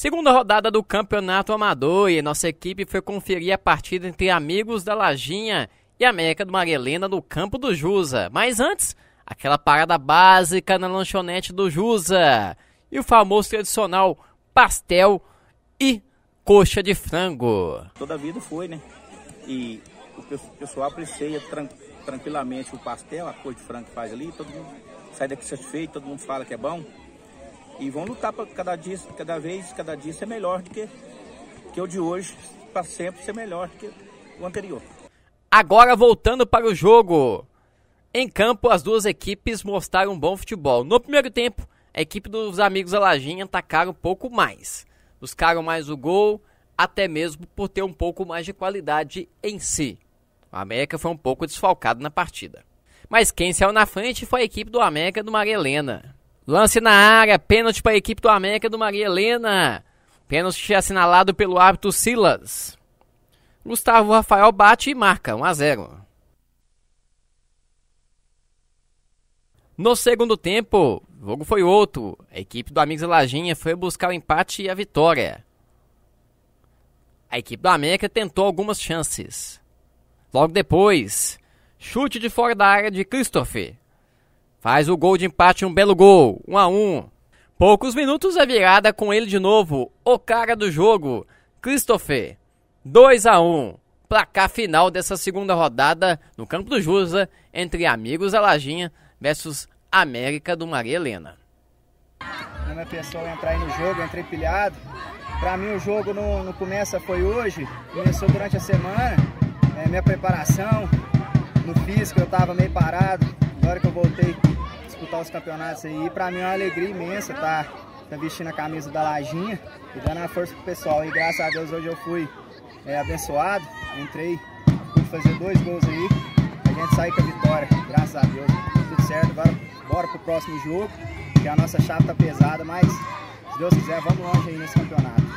Segunda rodada do Campeonato Amador e nossa equipe foi conferir a partida entre Amigos da Lajinha e América do Maria Helena no campo do Jusa. Mas antes, aquela parada básica na lanchonete do Jusa e o famoso tradicional pastel e coxa de frango. Toda a vida foi, né? E o pessoal aprecia tran tranquilamente o pastel, a coxa de frango que faz ali, todo mundo sai daqui satisfeito, todo mundo fala que é bom. E vão lutar para cada dia, cada vez, cada dia ser melhor do que, que o de hoje, para sempre ser melhor do que o anterior. Agora voltando para o jogo. Em campo, as duas equipes mostraram um bom futebol. No primeiro tempo, a equipe dos amigos Alaginha atacaram um pouco mais. Buscaram mais o gol, até mesmo por ter um pouco mais de qualidade em si. O América foi um pouco desfalcado na partida. Mas quem saiu na frente foi a equipe do América do Maria Helena. Lance na área, pênalti para a equipe do América do Maria Helena. Pênalti assinalado pelo árbitro Silas. Gustavo Rafael bate e marca 1 a 0. No segundo tempo, o jogo foi outro. A equipe do Amigos Lajinha foi buscar o empate e a vitória. A equipe do América tentou algumas chances. Logo depois, chute de fora da área de Christopher. Faz o gol de empate, um belo gol, 1 a 1. Poucos minutos a virada com ele de novo, o cara do jogo, Christopher. 2 a 1. Placar final dessa segunda rodada no Campo do Jusa entre Amigos da Lajinha versus América do Maria Helena. Não minha pessoa entrar aí no jogo, entrei pilhado. Para mim o jogo não, não, começa foi hoje, começou durante a semana, é, minha preparação, no físico eu estava meio parado. Agora que eu voltei a disputar os campeonatos aí, para mim é uma alegria imensa estar tá, tá vestindo a camisa da Lajinha e dando a força pro pessoal. E graças a Deus hoje eu fui é, abençoado, entrei, pude fazer dois gols aí. A gente saiu com a vitória, graças a Deus. Tudo certo, agora bora pro próximo jogo, que a nossa chave tá pesada, mas se Deus quiser, vamos longe aí nesse campeonato.